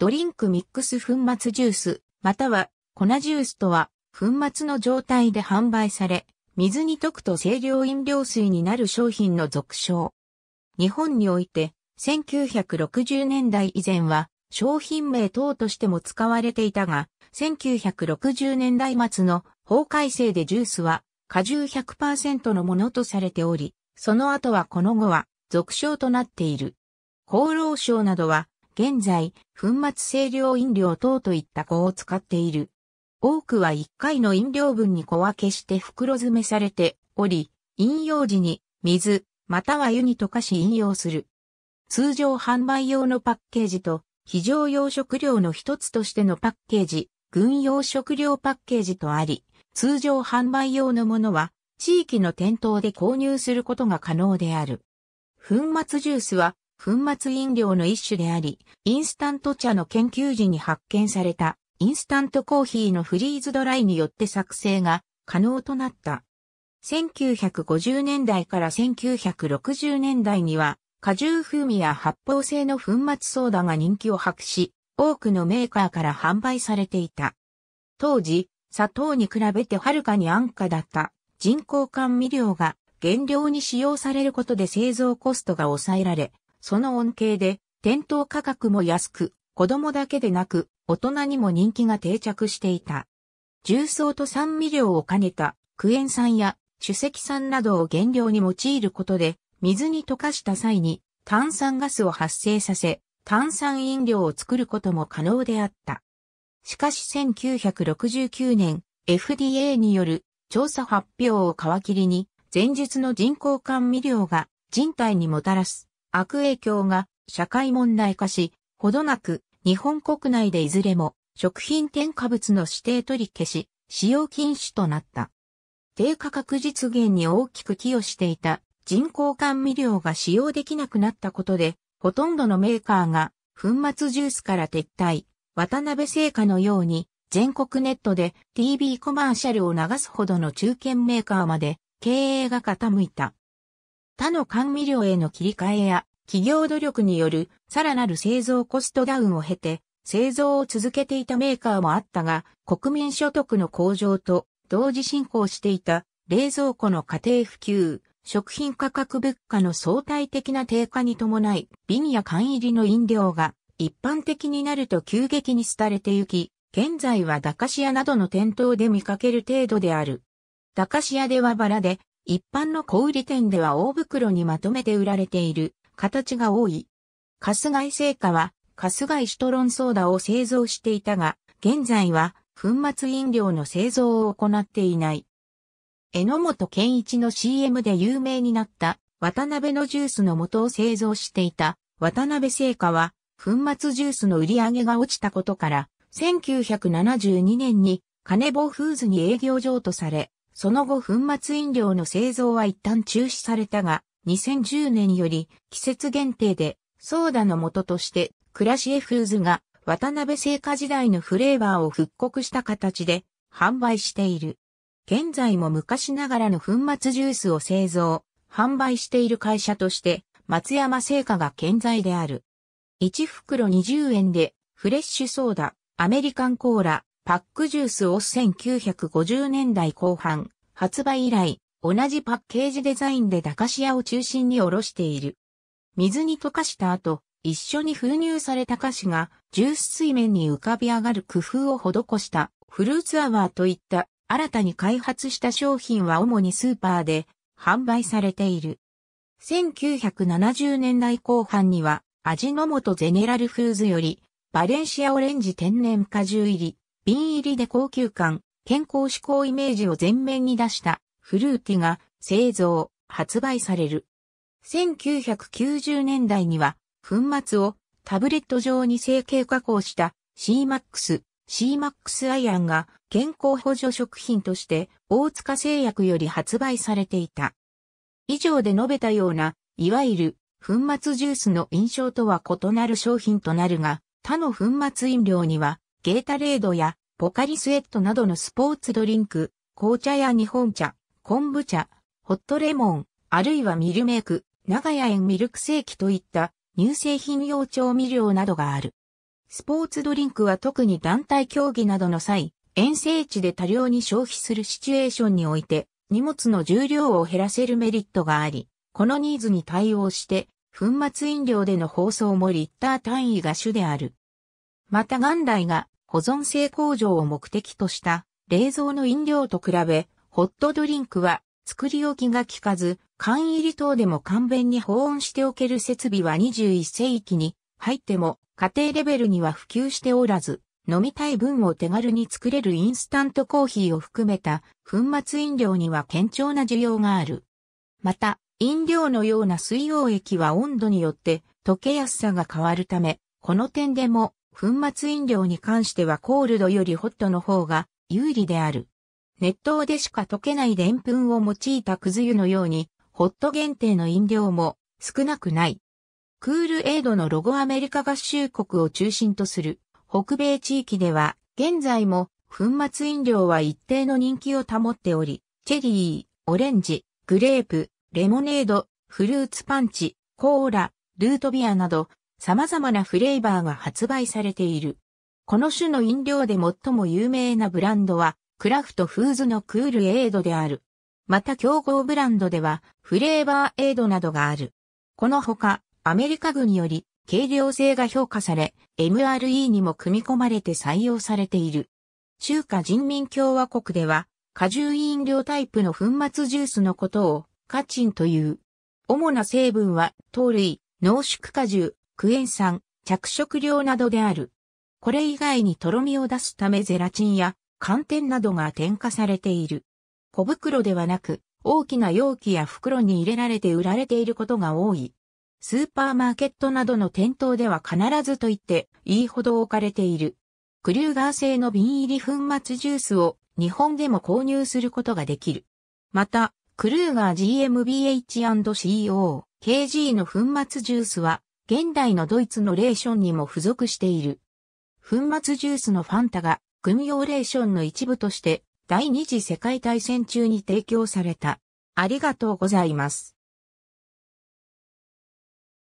ドリンクミックス粉末ジュース、または粉ジュースとは、粉末の状態で販売され、水に溶くと清涼飲料水になる商品の俗称。日本において、1960年代以前は、商品名等としても使われていたが、1960年代末の法改正でジュースは果汁100%のものとされており、その後はこの後は俗称となっている。厚労省などは現在、粉末清涼飲料等といった子を使っている。多くは1回の飲料分に小分けして袋詰めされており、飲用時に水、または湯に溶かし飲用する。通常販売用のパッケージと、非常用食料の一つとしてのパッケージ、軍用食料パッケージとあり、通常販売用のものは、地域の店頭で購入することが可能である。粉末ジュースは、粉末飲料の一種であり、インスタント茶の研究時に発見されたインスタントコーヒーのフリーズドライによって作成が可能となった。1950年代から1960年代には、果汁風味や発泡性の粉末ソーダが人気を博し、多くのメーカーから販売されていた。当時、砂糖に比べてはるかに安価だった人工甘味料が原料に使用されることで製造コストが抑えられ、その恩恵で、店頭価格も安く、子供だけでなく、大人にも人気が定着していた。重曹と酸味料を兼ねたクエン酸や主石酸などを原料に用いることで、水に溶かした際に炭酸ガスを発生させ、炭酸飲料を作ることも可能であった。しかし1969年、FDA による調査発表を皮切りに、前述の人工甘味料が人体にもたらす悪影響が社会問題化し、ほどなく日本国内でいずれも食品添加物の指定取り消し、使用禁止となった。低価格実現に大きく寄与していた人工甘味料が使用できなくなったことで、ほとんどのメーカーが粉末ジュースから撤退、渡辺製菓のように全国ネットで TV コマーシャルを流すほどの中堅メーカーまで経営が傾いた。他の甘味料への切り替えや企業努力によるさらなる製造コストダウンを経て製造を続けていたメーカーもあったが国民所得の向上と同時進行していた冷蔵庫の家庭普及、食品価格物価の相対的な低下に伴い瓶や缶入りの飲料が一般的になると急激に廃れてゆき、現在は駄菓子屋などの店頭で見かける程度である。駄菓子屋ではバラで、一般の小売店では大袋にまとめて売られている形が多い。カスガイ製菓はカスガイシュトロンソーダを製造していたが、現在は粉末飲料の製造を行っていない。榎本健一の CM で有名になった渡辺のジュースの元を製造していた渡辺製菓は粉末ジュースの売り上げが落ちたことから1972年に金棒フーズに営業譲渡されその後粉末飲料の製造は一旦中止されたが、2010年より季節限定でソーダの元としてクラシエフーズが渡辺製菓時代のフレーバーを復刻した形で販売している。現在も昔ながらの粉末ジュースを製造、販売している会社として松山製菓が健在である。1袋20円でフレッシュソーダ、アメリカンコーラ、パックジュースを1950年代後半、発売以来、同じパッケージデザインで駄菓子屋を中心におろしている。水に溶かした後、一緒に封入された菓子が、ジュース水面に浮かび上がる工夫を施した、フルーツアワーといった、新たに開発した商品は主にスーパーで、販売されている。1970年代後半には、味の素ゼネラルフーズより、バレンシアオレンジ天然果汁入り、瓶入りで高級感、健康志向イメージを前面に出したフルーティが製造、発売される。1990年代には粉末をタブレット状に成形加工した CMAX、CMAX アイアンが健康補助食品として大塚製薬より発売されていた。以上で述べたような、いわゆる粉末ジュースの印象とは異なる商品となるが、他の粉末飲料にはゲータレードやポカリスエットなどのスポーツドリンク、紅茶や日本茶、昆布茶、ホットレモン、あるいはミルメイク、長屋園ミルクセーキといった乳製品用調味料などがある。スポーツドリンクは特に団体競技などの際、遠征地で多量に消費するシチュエーションにおいて、荷物の重量を減らせるメリットがあり、このニーズに対応して、粉末飲料での包装もリッター単位が主である。また元来が保存性向上を目的とした冷蔵の飲料と比べ、ホットドリンクは作り置きが効かず、缶入り等でも簡便に保温しておける設備は21世紀に入っても家庭レベルには普及しておらず、飲みたい分を手軽に作れるインスタントコーヒーを含めた粉末飲料には堅調な需要がある。また、飲料のような水溶液は温度によって溶けやすさが変わるため、この点でも粉末飲料に関してはコールドよりホットの方が有利である。熱湯でしか溶けないでんぷんを用いたくず湯のように、ホット限定の飲料も少なくない。クールエイドのロゴアメリカ合衆国を中心とする北米地域では、現在も粉末飲料は一定の人気を保っており、チェリー、オレンジ、グレープ、レモネード、フルーツパンチ、コーラ、ルートビアなど様々なフレーバーが発売されている。この種の飲料で最も有名なブランドは、クラフトフーズのクールエイドである。また競合ブランドでは、フレーバーエイドなどがある。このほか、アメリカ軍により、軽量性が評価され、MRE にも組み込まれて採用されている。中華人民共和国では、果汁飲料タイプの粉末ジュースのことを、カチンという。主な成分は、糖類、濃縮果汁、クエン酸、着色料などである。これ以外にとろみを出すためゼラチンや寒天などが添加されている。小袋ではなく、大きな容器や袋に入れられて売られていることが多い。スーパーマーケットなどの店頭では必ずと言っていいほど置かれている。クリューガー製の瓶入り粉末ジュースを日本でも購入することができる。また、クルーガー GmbH&CO、KG の粉末ジュースは現代のドイツのレーションにも付属している。粉末ジュースのファンタが軍用レーションの一部として第二次世界大戦中に提供された。ありがとうございます。